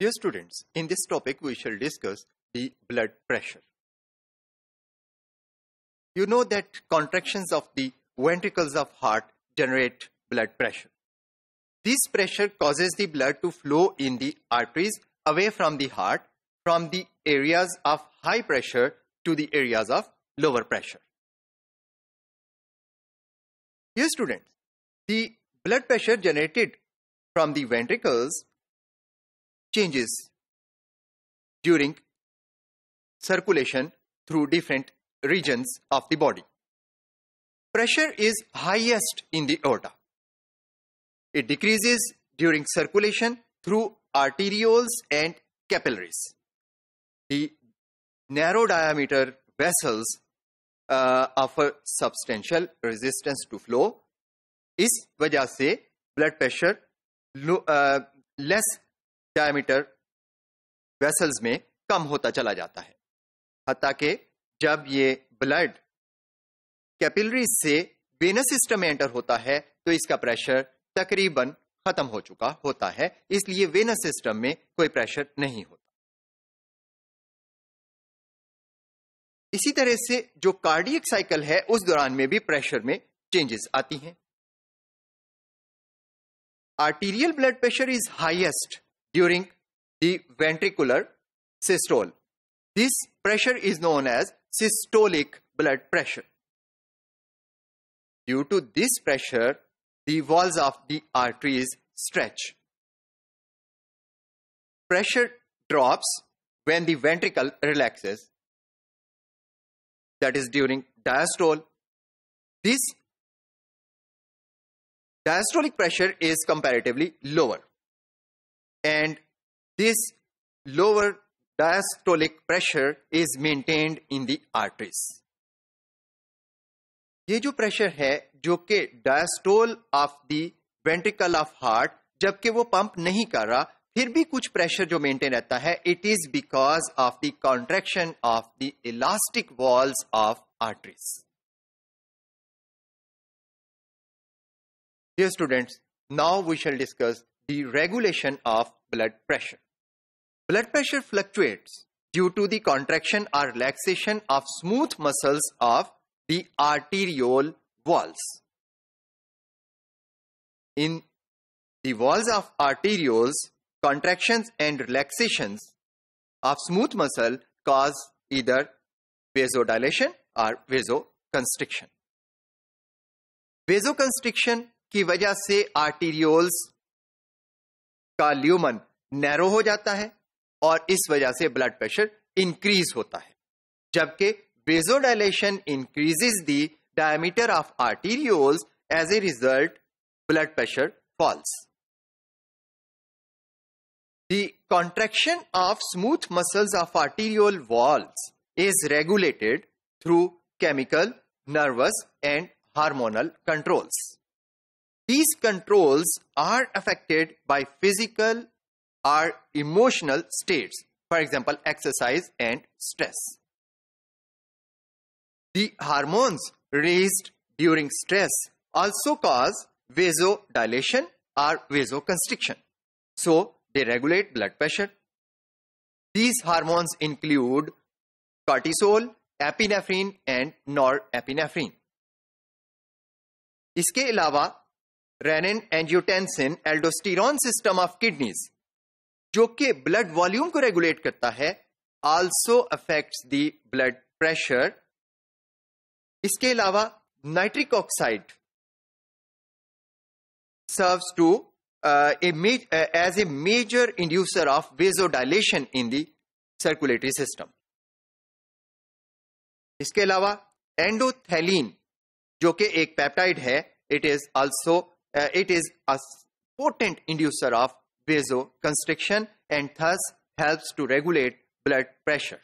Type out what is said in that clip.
Dear students, in this topic we shall discuss the blood pressure. You know that contractions of the ventricles of heart generate blood pressure. This pressure causes the blood to flow in the arteries away from the heart from the areas of high pressure to the areas of lower pressure. Dear students, the blood pressure generated from the ventricles changes during circulation through different regions of the body. Pressure is highest in the aorta. It decreases during circulation through arterioles and capillaries. The narrow diameter vessels uh, offer substantial resistance to flow. Is वजह से blood pressure less diameter vessels में कम होता चला जाता है हती जब ये ब्लड कैपिलरी से वेनस सिस्टम में एंटर होता है तो इसका प्रेशर तकरीबन खत्म हो चुका होता है इसलिए वेनस सिस्टम में कोई प्रेशर नहीं होता इसी तरह से जो कार्डियक साइकिल है उस दौरान में भी प्रेशर में चेंजेस आती हैं arterial blood pressure is highest during the ventricular systole. This pressure is known as systolic blood pressure. Due to this pressure, the walls of the arteries stretch. Pressure drops when the ventricle relaxes, that is during diastole. This diastolic pressure is comparatively lower. and this lower diastolic pressure is maintained in the arteries. ये जो pressure है जो कि diastole of the ventricle of heart जबकि वो pump नहीं कर रहा फिर भी कुछ प्रेशर जो मेंटेन रहता है it is because of the contraction of the elastic walls of arteries Dear students, now we shall discuss the regulation of blood pressure. Blood pressure fluctuates due to the contraction or relaxation of smooth muscles of the arteriole walls. In the walls of arterioles, contractions and relaxations of smooth muscle cause either vasodilation or vasoconstriction. Vasoconstriction, की वजह से का lumen narrow हो जाता है और इस वजह से ब्लड प्रेशर इंक्रीज होता है जबकि vasodilation increases the diameter of arteriole as a result blood pressure falls the contraction of smooth muscles of arteriole walls is regulated through chemical nervous and hormonal controls These controls are affected by physical or emotional states, for example, exercise and stress. The hormones released during stress also cause vasodilation or vasoconstriction. So, they regulate blood pressure. These hormones include cortisol, epinephrine and norepinephrine. इसके अलावा renin angiotensin aldosterone system of kidneys जो कि blood volume को regulate करता है also affects the blood pressure इसके अलावा nitric oxide serves to as a major inducer of vasodilation in the circulatory system इसके अलावा एंडोथेलिन जो कि एक पेप्टाइड है it is also uh, it is a potent inducer of vasoconstriction and thus helps to regulate blood pressure.